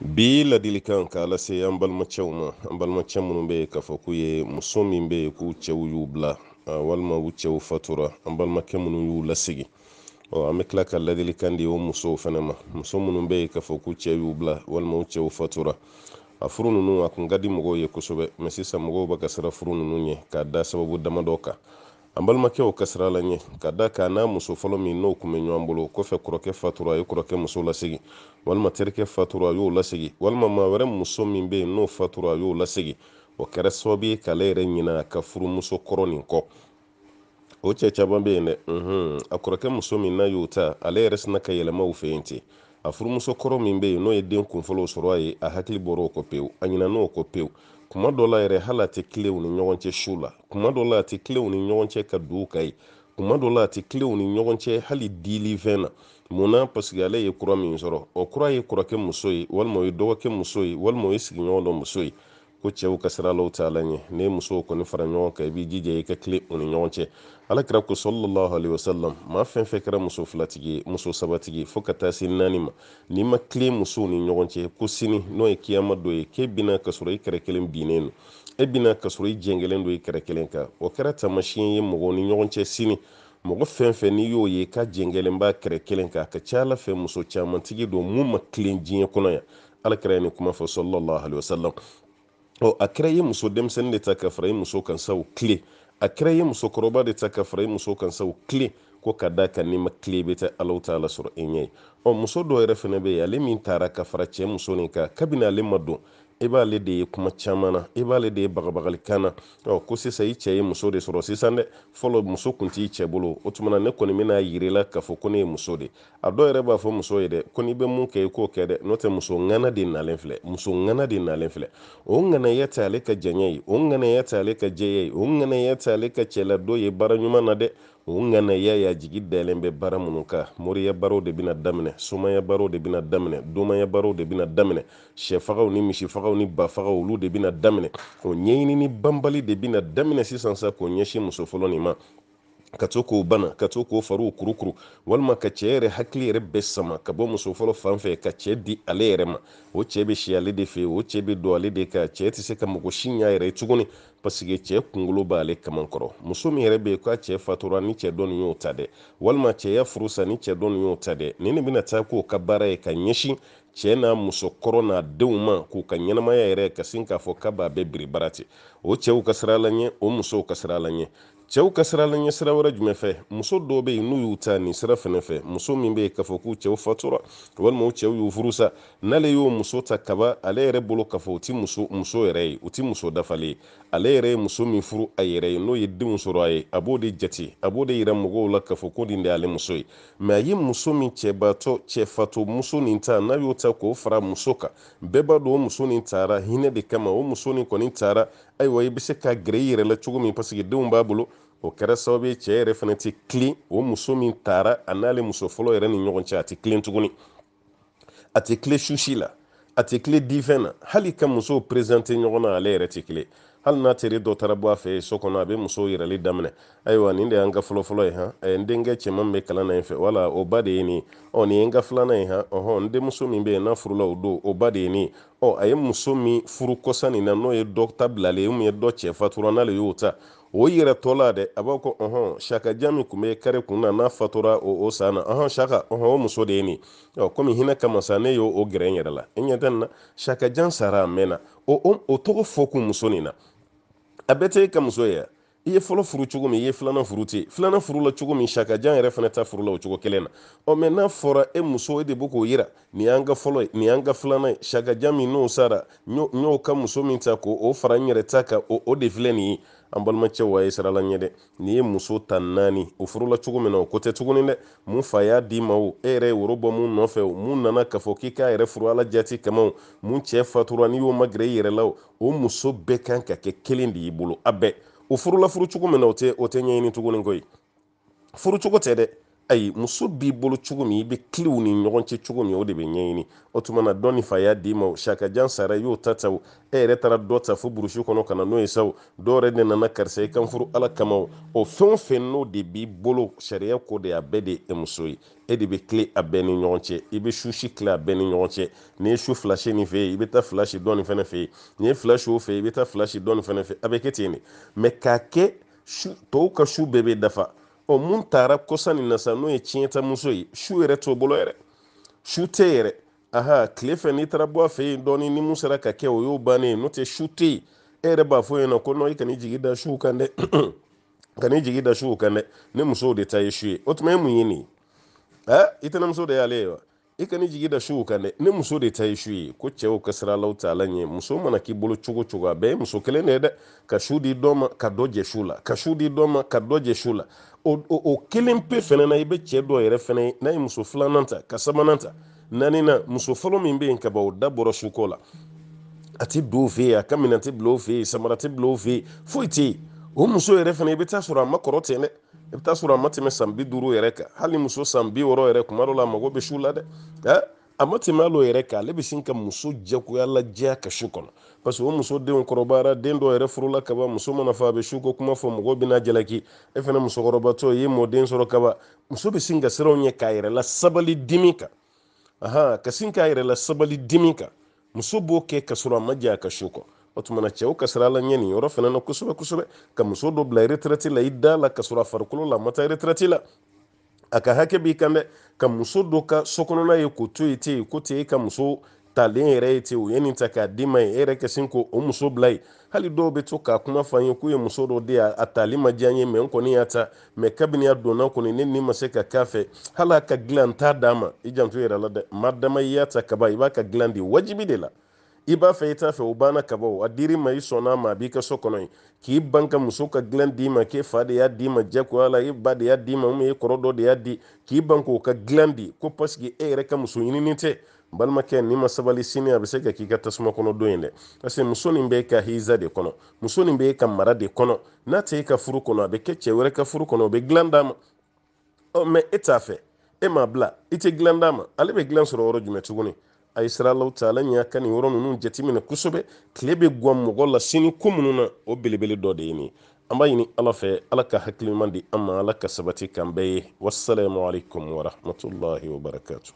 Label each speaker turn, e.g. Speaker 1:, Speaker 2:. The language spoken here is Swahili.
Speaker 1: bi ladilikan k'a lase an balimacɛw ma an balimacɛ minnu be k'a fɔ k'u ye muso min be ye k'u cɛw y'u bila walima u cɛw fatura an balimakɛ minnu y'u lasigi ɔ ah, an be kila ka ladilikan di o musow fɛnɛ ma muso minnu be ye k'a fɔ k'u cɛ y'u bila walima u cɛw fatura a furu nunu a kun ka di mɔgɔw ye kosɛbɛ mɛ sisan mɔgɔw ba ka sira furu nunu ye k'a da sababu damadɔ kan an balimakɛw kasirala ɲɛ ka da kan n'a muso fɔlɔ min n'o kun bɛ ɲɔgɔn bolo kɔfɛ kɔrɔkɛ fatura a ye kɔrɔkɛ muso lasegi walima terikɛ fatura a y'o lasegi walima maa wɛrɛ muso min bɛ yen n'o fatura mhm, a y'o lasegi o kɛra sababu ye k'ale yɛrɛ ɲina a ka furumuso kɔrɔ nin kɔ o cɛ caman bɛ yen dɛ a kɔrɔkɛ muso min n'a y'o ta ale yɛrɛ sina ka yɛlɛmaw fɛ yen ten a furumuso kɔrɔ min bɛ yen n'o ye den kunfɔlɔw sɔrɔ a ye a hakili bɔr'o kɔ pewu a ɲinan'o kɔ pewu kuma dɔ la yɛrɛ hali a tɛ kilew ni ɲɔgɔn cɛ su la kuma dɔ la a tɛ kilenw ni ɲɔgɔn cɛ ka duw ka ye kuma dɔ la a tɛ kilenw ni ɲɔgɔn cɛ hali dili fɛn na munna paseke ale ye kura min sɔrɔ o kura ye kɔrɔkɛ muso ye walima o ye dɔgɔkɛ muso ye walima o ye sigiɲɔgɔn dɔ muso ye ko cɛw ka sira law taala ɲɛ ne musow kɔni fara ɲɔgɔn kan i b'i jija i ka kile u ni ɲɔgɔn cɛ alakira ko sallallahu alaihi wasallam ma fɛn fɛn kɛra muso filatigi ye muso sabatigi fo ka taa se naani ma n'i ma kile musow ni ɲɔgɔn cɛ ko sini n'o ye kiyama dɔ ye k'e bina ka sɔrɔ i kɛrɛ kelen binnen don e bina ka sɔrɔ i jɛn kelen don i kɛrɛ kelen kan o kɛra taamasiyɛn ye mɔgɔw ni ɲɔgɔn cɛ sini mɔgɔ fɛn fɛn n'i y'o ye ka jɛngɛlen b'a kɛrɛ kelen kan a ka ca ala fɛ muso camantigi do mun ma kilen diɲɛ kɔnɔ yan alakira ye nin kuma fɔ sallallahu alaihi wasallam o a kɛra i muso denmisɛnnin de ta ka fara i muso kan kile a kɛra i musokɔrɔba de ta ka fara i muso kan kile ko ka da kan n'i ma kile bɛ taa alaw ta ala sɔrɔ e ɲɛ ye ɔ muso dɔw yɛrɛ fana bɛ yen ale min taara ka fara cɛ muso nin kan kabini ale ma don i b'ale de ye kuma caman na i b'ale de ye bagabagalikan na ɔ ko sisan i cɛ ye muso de sɔrɔ sisan dɛ fɔlɔ muso kun t'i cɛ bolo o tuma na ne kɔni bɛna yiri la k'a fɔ ko ne ye muso de a dɔw yɛrɛ b'a fɔ muso ye dɛ ko n'i bɛ mun kɛ i k'o kɛ dɛ n'o tɛ muso ŋana de nalen filɛ muso ŋana de nalen filɛ o ŋanaya tɛ ale ka jɛɲɛ ye o ŋanaya tɛ ale ka jɛya ye o ŋanaya tɛ ale ka cɛladon ye baara ɲuman na dɛ o ŋanaya y'a jigi dalen bɛ baara minnu kan moriya baaraw de bɛna daminɛ somaya baaraw de bɛna daminɛ domaya baaraw de bɛna daminɛ sɛfagaw ni misifagaw fagaw ni ba fagaw olu de bɛna daminɛ o ɲɛɲini ni banbali de bɛna daminɛ sisan sa k'o ɲɛsin muso fɔlɔ nin ma ka to k'o bana ka to k'o fariw kurukuru walima ka cɛ yɛrɛ hakili yɛrɛ bɛɛ sama ka bɔ muso fɔlɔ fan fɛ ka cɛ di ale yɛrɛ ma o cɛ bɛ si ale de fɛ o cɛ bɛ don ale de kan cɛ tɛ se ka mago si ɲa yɛrɛ tuguni paseke cɛ kunkolo b'ale kamankɔrɔ muso min yɛrɛ bɛ yen k'a cɛ fatura ni cɛ dɔ y'o ta dɛ walima cɛ y'a furu sa ni cɛ dɔ y'o ta dɛ nin de bɛna taa k'o ka baara ye ka ɲɛsin cɛɛ n'a musokɔrɔ n'a denw ma k'u ka ɲɛnamaya yɛrɛ ka sin k'a fɔ k'a b'a bɛɛ biribara ten o cɛɛw ka sira la ɲɛ o musow ka sira la ɲɛ cɛw ka sirala ɲɛ sira wɛrɛ jumɛn fɛ muso dɔw be yen n'u y'u ta nin sira fɛnɛ fɛ muso min be yen k'a fɔ k'u cɛw fatura walima u cɛw y'u furusa n'ale y'o muso ta kaba ale yɛrɛ bolo k'a fɔ u ti muso muso yɛrɛ ye u ti muso dafale ale yɛrɛ ye muso min furu a yɛrɛ ye n'o ye denw sɔrɔ a ye a b'o de jate a b'o de yira mɔgɔw la k'a fɔ ko nin de y'ale muso ye mɛ a ye muso min cɛbatɔ cɛfato muso nin ta n'a y'o ta k'o fara muso kan bɛɛ b'a dɔn o muso nin taara hinɛ de kama o muso nin kɔni taara ayiwa i bɛ se ka gɛrɛ i yɛrɛ la cogo min paseke denw b'a bolo o kɛra sababu ye cɛ yɛrɛ fana tɛ kilen o muso min taara a n'ale muso fɔlɔ yɛrɛ ni ɲɔgɔn cɛ a tɛ kilen tuguni a tɛ kile susi la a tɛ kile difɛn na hali ka musow perezante ɲɔgɔn na ale yɛrɛ tɛ kilen hali n'a teri dɔ taara bɔ a fɛ so kɔnɔ a bɛ musow yɛrɛli daminɛ ayiwa nin de y'an ka fɔlɔfɔlɔ ye han n denkɛ cɛman bɛ kalan na in fɛ wala o ba de ye nin ɔ nin ye n ka filanan ye han ɔhɔn n denmuso min bɛ yen n'a furula o don o ba de ye nin ɔ a ye muso min furu kɔsa nin na n'o ye dɔ ta bilalen min ye dɔ cɛ fatura n'ale y'o ta o yɛrɛ tɔ la dɛ a b'a ko ɔhɔn sakaja min tun bɛ kare kun na n'a fatura o o san na ɔhɔn saka ɔhɔn o muso de ye nin ɔ komi hinɛ kama sa ne y'o gɛrɛ n yɛrɛ la n ɲɛ tɛ nin na sakajan sara a mɛnna o o tɔgɔ fɔ kun muso nin na a bɛɛ tɛ e ka muso ye i ye fɔlɔ furu cogo min i ye filana furu te filanan furu la cogo min sakajan yɛrɛ fana ta furu la o cogo kelen na ɔ mɛ n'a fɔra e muso e de bɛ k'o yira ni an ka fɔlɔ ye ni an ka filanan ye sakajan min n'o sara n y'o ka muso min ta k'o fara n yɛrɛ ta kan o de filɛ nin ye an balimakɛ wa ye sirala ɲɛ dɛ ye muso ta naani o furula cogo min na o ko tɛ tuguni dɛ mun fa y'a d'i ma o e yɛrɛ ye woro bɔ mun nɔfɛ o mun nana k'a fɔ k'i k'a yɛrɛ furu ala jati kama o mun cɛɛ fatura n'i y'o magɛrɛ i yɛrɛ la o o muso bɛɛ kan ka kɛ kelen de y'i bolo a bɛɛ o furula furu cogo min na o tɛ o tɛ ɲɛɲini tuguni furu cogo tɛ dɛ ayi muso b'i bolo cogo min i bɛ kiliw ni ɲɔgɔn cɛ cogo min o de bɛ ɲɛɲini o tuma na ni fa y'a d'i ma sakajan sara i y'o ta ta o e yɛrɛ taara dɔ ta fo burusi kɔnɔ ka na n'o ye sa o dɔw yɛrɛ de nana karisa i kan furu ala kama o fɛn o fɛn n'o de b'i bolo sariya ko de a bɛɛ de ye muso ye e de bɛ kile a bɛɛ ni ɲɔgɔn cɛ i bɛ su si kile a bɛɛ ni ɲɔgɔn cɛ n'i ye su fila si nin fɛ yen i bɛ taa fila si dɔɔni fɛnɛ fɛ yen n'i ye fila si o fɛ yen i bɛ taa fila si dɔɔni fɛnɛ fɛ a bɛ kɛ ten de mɛ k'a kɛ su tɔw ka su bɛɛ bɛ dafa ɔ mun taara kosa nin na n'o ye tiɲɛ ta muso ye su yɛrɛ t'o bolo yɛrɛ su tɛ yɛrɛ aha tile fɛ n'i taara bɔ a fɛ yen dɔɔni ni mun sera ka kɛ o y'o bannen ye n'o tɛ su tɛ yen e yɛrɛ b'a fɔ yen nɔ ko nɔn i kan'i jigi da suw kan dɛ kan'i jigi da suw kan dɛ ne musow de ta ye su ye o tuma e mun ye nin ye ɛ i tɛnɛmuso de y'ale ye wa i ni jigi da suw kan dɛ ne muso de ta ye su ye ko cɛw ka sira la ta ala ɲɛ muso mana k'i bolo cogo cogo a bɛɛ ye muso kelen de ye dɛ ka su di dɔ ma ka dɔ jɛ su la ka su di dɔ ma ka dɔ jɛ su la o o kelen pe fɛnɛ na i bɛ cɛ dɔ yɛrɛ fɛnɛ ye n'a ye muso filanan ta ka sabanan ta na muso fɔlɔ min bɛ yen ka ban o da bɔra suko la a ti don o fɛ yen a ka minɛn ti bila o fɛ yen samara ti bila o fɛ yen foyi tɛ yen o muso yɛrɛ fɛnɛ i bɛ taa sɔrɔ a ma kɔrɔ ten dɛ i bɛ taa sɔrɔ a ma tɛmɛ san bi duuru yɛrɛ kan hali muso san bi wɔrɔ yɛrɛ kuma dɔ la a mago bɛ su la dɛ a ma tɛmɛ o yɛrɛ kan ale bɛ sin ka muso jagoya la diya ka su kɔnɔ parce que o muso denw kɔrɔbayara den dɔ yɛrɛ furula kaba muso mana fɔ a bɛ su ko kuma fɔ mɔgɔw bɛna jalaki e fana musokɔrɔbatɔ i ye mɔden sɔrɔ kaba muso bɛ sin ka siranw ɲɛ k'a yɛrɛ la sabali dimi kan ahan ka sin k'a yɛrɛ la sabali dimi kan muso b'o kɛ ka sɔrɔ a ma diya ka su kɔ o tuma na cɛw kasira la ɲɛ yɔrɔ fana na kosɛbɛ kosɛbɛ ka muso dɔ bila retraite la i da la ka sɔrɔ a farikolo la a retraite la a ka hakɛ b'i kan dɛ ka muso dɔ ka sokɔnɔna ye k'o to yen ten ko ten e ka muso talen yɛrɛ ye ten o ye nin ta k'a d'i ma ye e yɛrɛ ka sin k'o muso bila yen hali dɔw bɛ to k'a kuma fɔ an ye k'u ye muso dɔ di yan a tali ma diya n ye mɛ n kɔni y'a ta mɛ kabini a donna kɔni ne ni ma se ka k'a fɛ hali a ka dilan t'a d'a ma i janto yɛrɛ la dɛ maa dama i y'a ta kaba i b'a ka dilan de wajibi de la i b'a fɛ i t'a fɛ o banna kaba o a dir'i ma i sɔnna ma a b'i ka so kɔnɔ yen k'i ban ka muso ka dilan d'i ma k'e fa de y'a d'i ma jagoya la e ba de y'a d'i ma e kɔrɔ dɔ de y'a di k'i ban k'o ka dilan di ko paseke e yɛrɛ ka muso ɲinini tɛ balimakɛ ni ma sabali sini a bɛ se ka k'i ka tasuma kɔnɔ don ye dɛ parce que muso nin bɛ ka hiza de kɔnɔ muso nin bɛ ka mara de kɔnɔ n'a tɛ e ka furu kɔnɔ a bɛ kɛ cɛ wɛrɛ ka furu kɔnɔ o bɛ dilan d'a ma ɔ mɛ e t'a fɛ e m'a bila i tɛ dilan d'a ma ale bɛ dilan sɔrɔ yɔrɔ jumɛn tuguni a ye sira alaw taala ɲa ka nin yɔrɔ ninnu jateminɛ kosɛbɛ tile bɛ gwan mɔgɔ la sini ko minnu na o belebele dɔ de ye nin an b'a ɲini ala fɛ ala ka hakiliɲuman di an ma ala ka sabati k'an bɛɛ ye wasalamu alaikum warahmatullahi wabarakatu